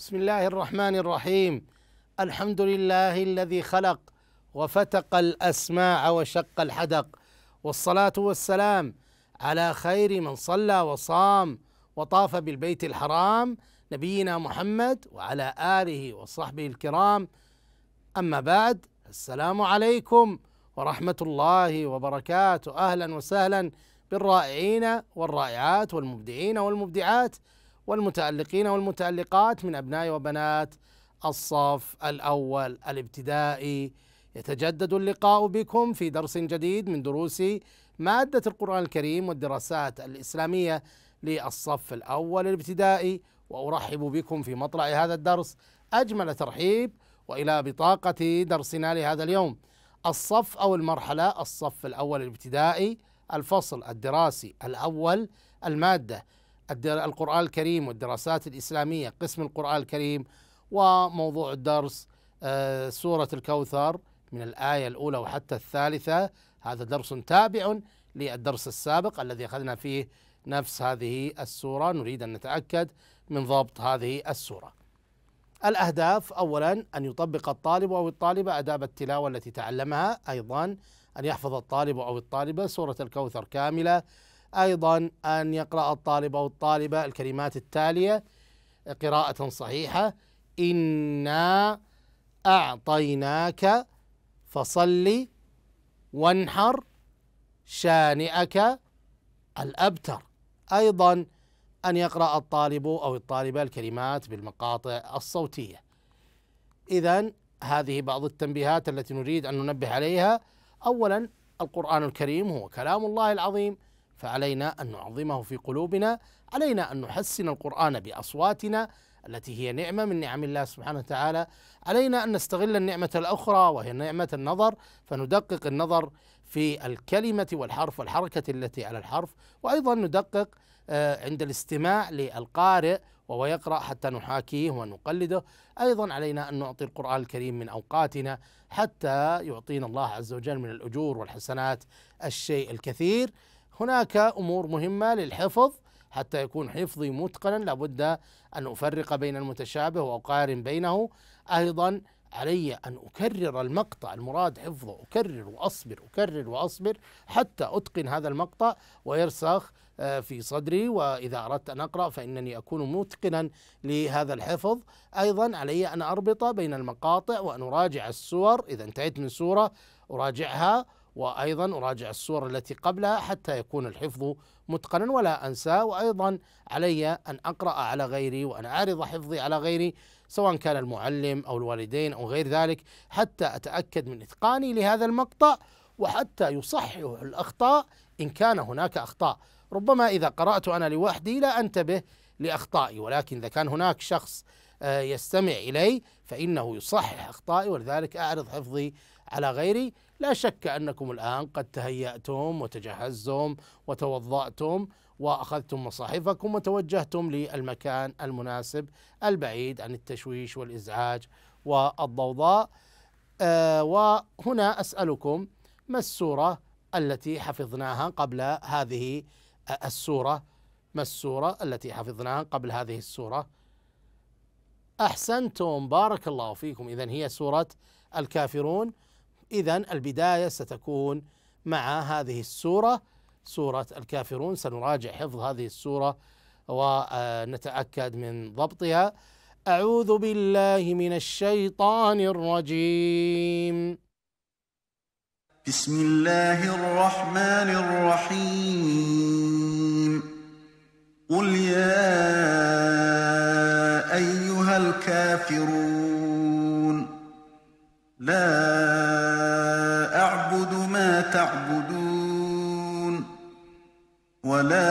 بسم الله الرحمن الرحيم الحمد لله الذي خلق وفتق الاسماع وشق الحدق والصلاه والسلام على خير من صلى وصام وطاف بالبيت الحرام نبينا محمد وعلى اله وصحبه الكرام اما بعد السلام عليكم ورحمه الله وبركاته اهلا وسهلا بالرائعين والرائعات والمبدعين والمبدعات والمتعلقين والمتعلقات من أبناء وبنات الصف الأول الابتدائي يتجدد اللقاء بكم في درس جديد من دروس مادة القرآن الكريم والدراسات الإسلامية للصف الأول الابتدائي وأرحب بكم في مطلع هذا الدرس أجمل ترحيب وإلى بطاقة درسنا لهذا اليوم الصف أو المرحلة الصف الأول الابتدائي الفصل الدراسي الأول المادة القرآن الكريم والدراسات الإسلامية قسم القرآن الكريم وموضوع الدرس آه، سورة الكوثر من الآية الأولى وحتى الثالثة هذا درس تابع للدرس السابق الذي أخذنا فيه نفس هذه السورة نريد أن نتأكد من ضبط هذه السورة الأهداف أولا أن يطبق الطالب أو الطالبة أداب التلاوة التي تعلمها أيضا أن يحفظ الطالب أو الطالبة سورة الكوثر كاملة أيضا أن يقرأ الطالب أو الطالبة الكلمات التالية قراءة صحيحة إنا أعطيناك فصل وانحر شانئك الأبتر أيضا أن يقرأ الطالب أو الطالبة الكلمات بالمقاطع الصوتية إذا هذه بعض التنبيهات التي نريد أن ننبه عليها أولا القرآن الكريم هو كلام الله العظيم فعلينا ان نعظمه في قلوبنا علينا ان نحسن القران باصواتنا التي هي نعمه من نعم الله سبحانه وتعالى علينا ان نستغل النعمه الاخرى وهي نعمه النظر فندقق النظر في الكلمه والحرف والحركه التي على الحرف وايضا ندقق آه، عند الاستماع للقارئ وهو يقرا حتى نحاكيه ونقلده ايضا علينا ان نعطي القران الكريم من اوقاتنا حتى يعطينا الله عز وجل من الاجور والحسنات الشيء الكثير هناك أمور مهمة للحفظ حتى يكون حفظي متقنا لابد أن أفرق بين المتشابه وأقارن بينه أيضا علي أن أكرر المقطع المراد حفظه أكرر وأصبر أكرر وأصبر حتى أتقن هذا المقطع ويرسخ آه، في صدري وإذا أردت أن أقرأ فإنني أكون متقنا لهذا الحفظ أيضا علي أن أربط بين المقاطع وأن أراجع السور إذا انتهيت من سورة أراجعها وأيضا أراجع الصور التي قبلها حتى يكون الحفظ متقنا ولا أنساه وأيضا علي أن أقرأ على غيري وأن أعرض حفظي على غيري سواء كان المعلم أو الوالدين أو غير ذلك حتى أتأكد من إتقاني لهذا المقطع وحتى يصحح الأخطاء إن كان هناك أخطاء ربما إذا قرأت أنا لوحدي لا أنتبه لأخطائي ولكن إذا كان هناك شخص آه، يستمع إلي فإنه يصحح أخطائي ولذلك أعرض حفظي على غيري لا شك أنكم الآن قد تهيأتم وتجهزتم وتوضأتم وأخذتم مصاحفكم وتوجهتم للمكان المناسب البعيد عن التشويش والإزعاج والضوضاء أه وهنا أسألكم ما السورة التي حفظناها قبل هذه آه، السورة ما السورة التي حفظناها قبل هذه السورة أحسنتم بارك الله فيكم إذا هي سورة الكافرون إذا البداية ستكون مع هذه السورة سورة الكافرون سنراجع حفظ هذه السورة ونتأكد من ضبطها أعوذ بالله من الشيطان الرجيم بسم الله الرحمن الرحيم قل يا أيها الكافرون لا تعبدون ولا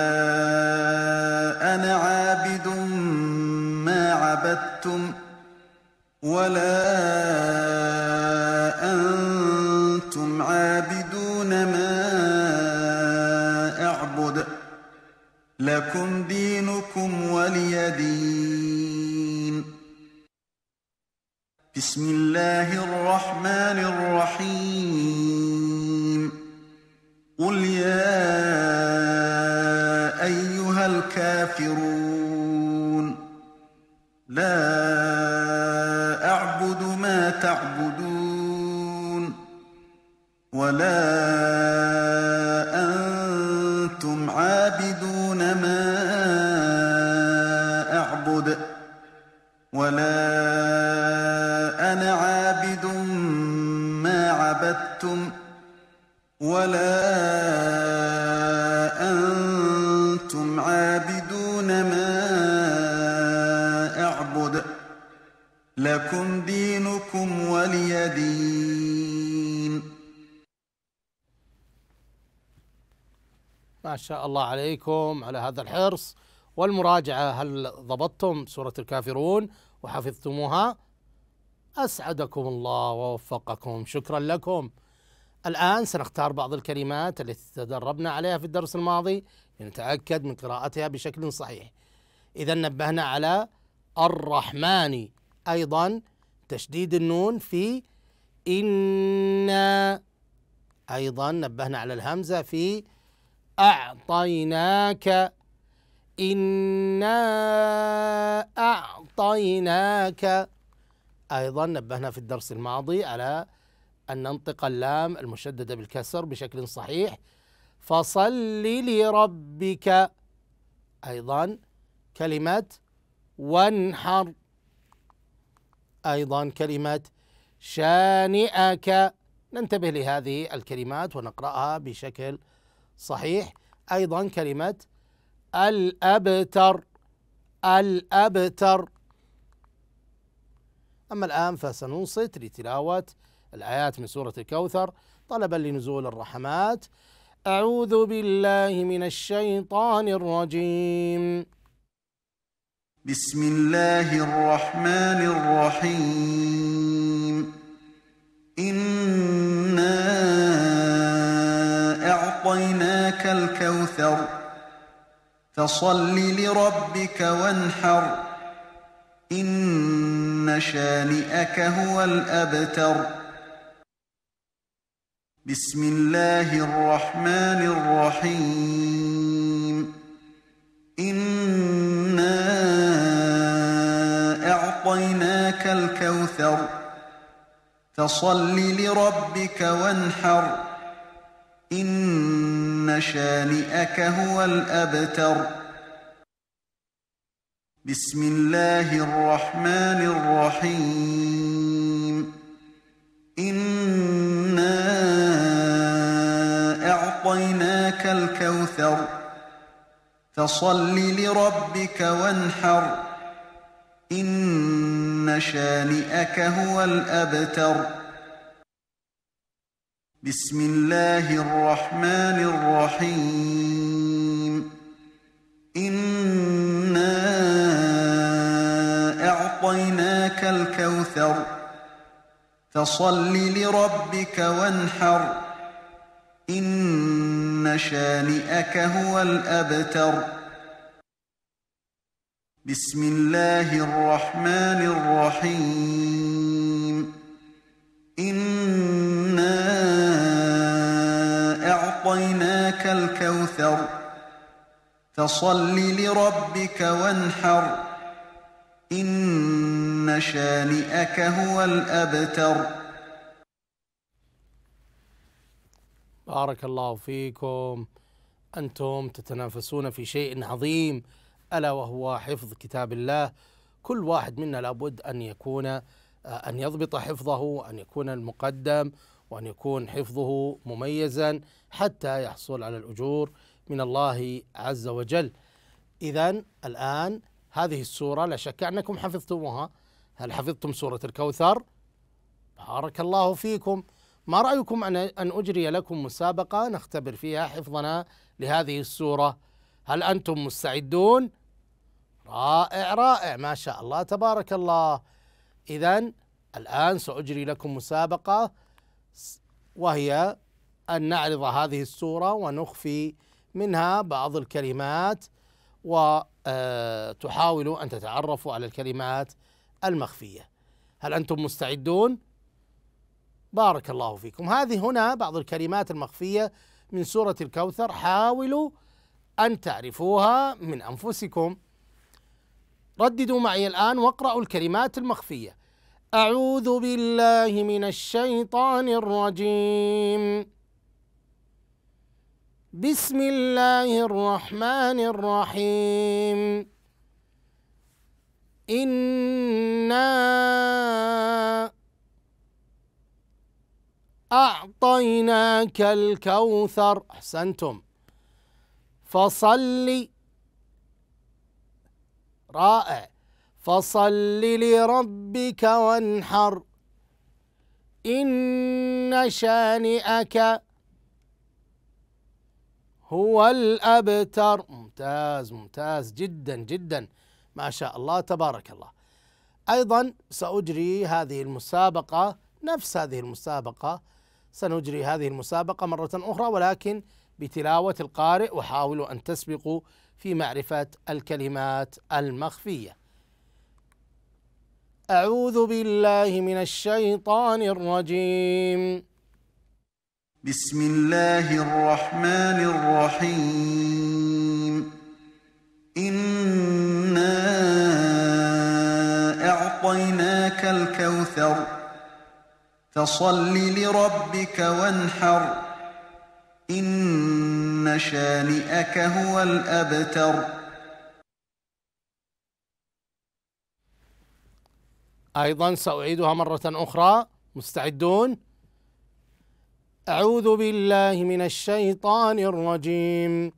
ولا شاء الله عليكم على هذا الحرص والمراجعة هل ضبطتم سورة الكافرون وحفظتموها أسعدكم الله ووفقكم شكرا لكم الآن سنختار بعض الكلمات التي تدربنا عليها في الدرس الماضي لنتأكد من قراءتها بشكل صحيح إذا نبهنا على الرحمن أيضا تشديد النون في إنا أيضا نبهنا على الهمزة في أعطيناك إنا أعطيناك أيضا نبهنا في الدرس الماضي على أن ننطق اللام المشددة بالكسر بشكل صحيح فصل لربك أيضا كلمة وانحر أيضا كلمة شانئك ننتبه لهذه الكلمات ونقرأها بشكل صحيح أيضا كلمة الأبتر الأبتر أما الآن فسننصت لتلاوة الآيات من سورة الكوثر طلبا لنزول الرحمات أعوذ بالله من الشيطان الرجيم بسم الله الرحمن الرحيم فصل لربك وانحر إن شانئك هو الأبتر بسم الله الرحمن الرحيم إنا أعطيناك الكوثر فصل لربك وانحر إن إن شانئك هو الأبتر بسم الله الرحمن الرحيم إنا أعطيناك الكوثر فصل لربك وانحر إن شانئك هو الأبتر بسم الله الرحمن الرحيم إنا أعطيناك الكوثر فصل لربك وانحر إن شانئك هو الأبتر بسم الله الرحمن الرحيم إنا أعطيناك الكوثر فصل لربك وانحر إن شانئك هو الأبتر بارك الله فيكم أنتم تتنافسون في شيء عظيم ألا وهو حفظ كتاب الله كل واحد منا لابد أن يكون آه، أن يضبط حفظه أن يكون المقدم وأن يكون حفظه مميزا حتى يحصل على الأجور من الله عز وجل إذا الآن هذه السورة لا شك أنكم حفظتموها هل حفظتم سورة الكوثر؟ بارك الله فيكم ما رأيكم أن أجري لكم مسابقة نختبر فيها حفظنا لهذه السورة هل أنتم مستعدون؟ رائع رائع ما شاء الله تبارك الله إذا الآن سأجري لكم مسابقة وهي أن نعرض هذه السورة ونخفي منها بعض الكلمات وتحاولوا آه، أن تتعرفوا على الكلمات المخفية هل أنتم مستعدون؟ بارك الله فيكم هذه هنا بعض الكلمات المخفية من سورة الكوثر حاولوا أن تعرفوها من أنفسكم رددوا معي الآن واقرأوا الكلمات المخفية أعوذ بالله من الشيطان الرجيم بسم الله الرحمن الرحيم إنا أعطيناك الكوثر أحسنتم فصل رائع فصل لربك وانحر إن شانئك هو الأبتر ممتاز ممتاز جدا جدا ما شاء الله تبارك الله أيضا سأجري هذه المسابقة نفس هذه المسابقة سنجري هذه المسابقة مرة أخرى ولكن بتلاوة القارئ وحاولوا أن تسبقوا في معرفة الكلمات المخفية أعوذ بالله من الشيطان الرجيم بسم الله الرحمن الرحيم إنا أعطيناك الكوثر فصل لربك وانحر إن شانئك هو الأبتر ايضا ساعيدها مره اخرى مستعدون اعوذ بالله من الشيطان الرجيم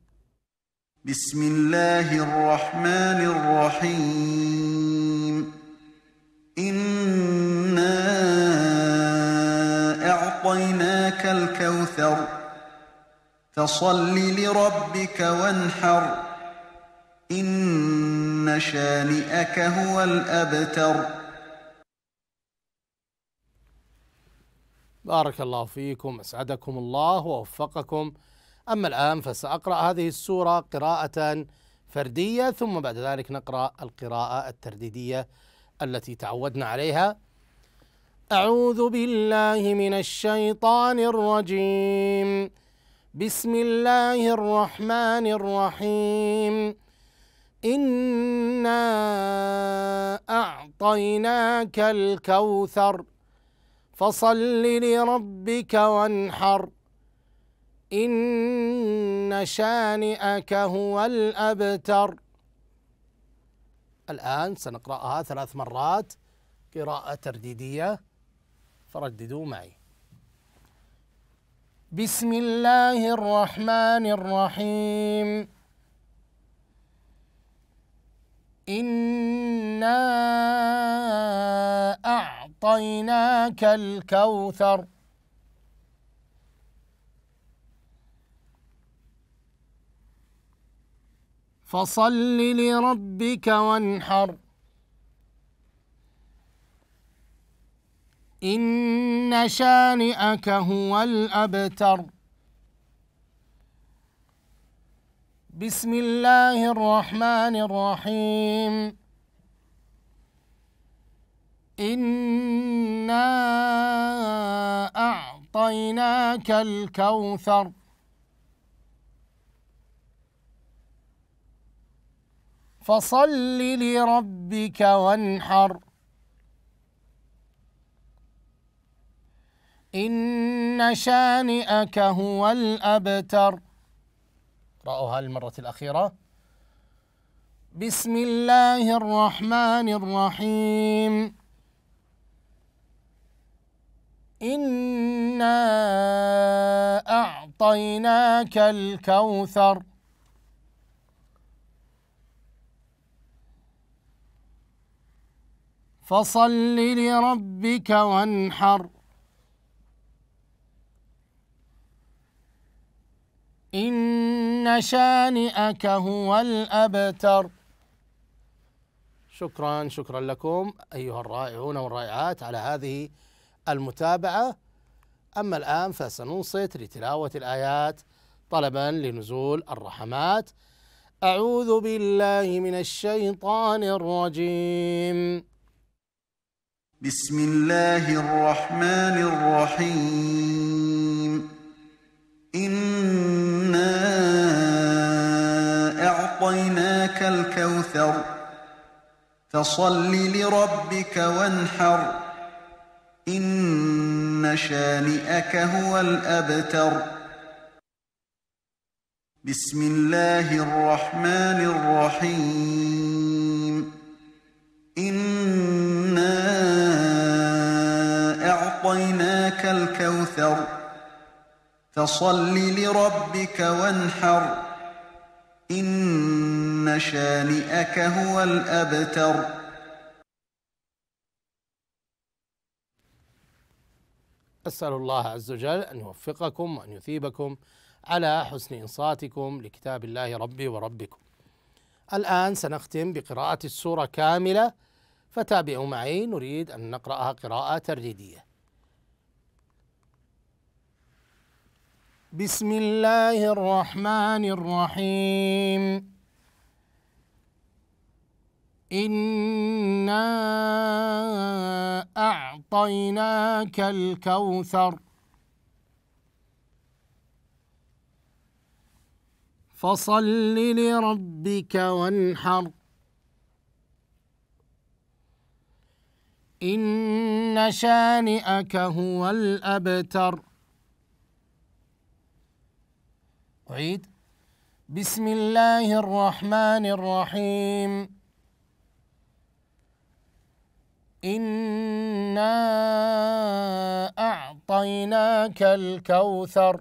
بسم الله الرحمن الرحيم انا اعطيناك الكوثر فصل لربك وانحر ان شانئك هو الابتر بارك الله فيكم اسعدكم الله ووفقكم اما الان فساقرا هذه السوره قراءه فرديه ثم بعد ذلك نقرا القراءه الترديديه التي تعودنا عليها اعوذ بالله من الشيطان الرجيم بسم الله الرحمن الرحيم انا اعطيناك الكوثر فصل لربك وانحر إن شانئك هو الأبتر الآن سنقرأها ثلاث مرات قراءة ترديدية فرددوا معي بسم الله الرحمن الرحيم إنا أعطيناك الكوثر فصل لربك وانحر إن شانئك هو الأبتر بسم الله الرحمن الرحيم إنا أعطيناك الكوثر فصل لربك وانحر إن شانئك هو الأبتر رأوها المرة الأخيرة بسم الله الرحمن الرحيم إنا أعطيناك الكوثر فصل لربك وانحر إن شانئك هو الأبتر شكرا شكرا لكم أيها الرائعون والرائعات على هذه المتابعة أما الآن فسننصت لتلاوة الآيات طلبا لنزول الرحمات أعوذ بالله من الشيطان الرجيم بسم الله الرحمن الرحيم إنا أعطيناك الكوثر فصل لربك وانحر إن شانئك هو الأبتر بسم الله الرحمن الرحيم إنا أعطيناك الكوثر فصل لربك وانحر إن شانئك هو الأبتر أسأل الله عز وجل أن يوفقكم وأن يثيبكم على حسن إنصاتكم لكتاب الله ربي وربكم الآن سنختم بقراءة السورة كاملة فتابعوا معي نريد أن نقرأها قراءة ترديدية بسم الله الرحمن الرحيم إنا أعطيناك الكوثر فصل لربك وانحر إن شانئك هو الأبتر أعيد بسم الله الرحمن الرحيم إنا أعطيناك الكوثر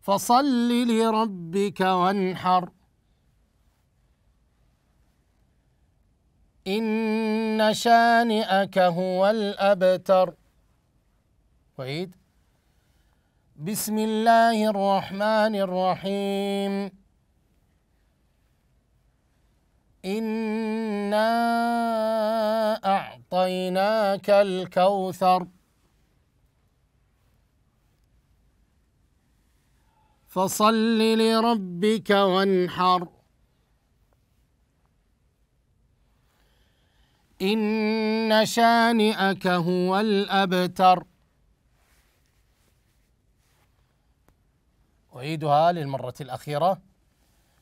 فصل لربك وانحر إن شانئك هو الأبتر وعيد بسم الله الرحمن الرحيم إنا أعطيناك الكوثر فصل لربك وانحر إن شانئك هو الأبتر أعيدها للمرة الأخيرة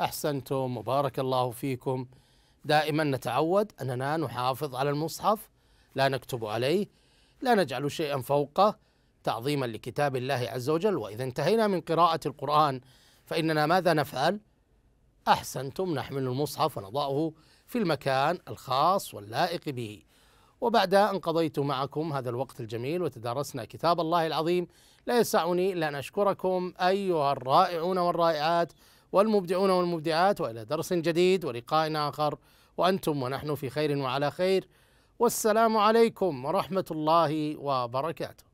أحسنتم وبارك الله فيكم دائما نتعود أننا نحافظ على المصحف لا نكتب عليه لا نجعل شيئا فوقه تعظيما لكتاب الله عز وجل وإذا انتهينا من قراءة القرآن فإننا ماذا نفعل؟ أحسنتم نحمل المصحف ونضعه في المكان الخاص واللائق به وبعد أن قضيت معكم هذا الوقت الجميل وتدارسنا كتاب الله العظيم لا يسعني إلا أن أشكركم أيها الرائعون والرائعات والمبدعون والمبدعات والى درس جديد ولقاء اخر وانتم ونحن في خير وعلى خير والسلام عليكم ورحمه الله وبركاته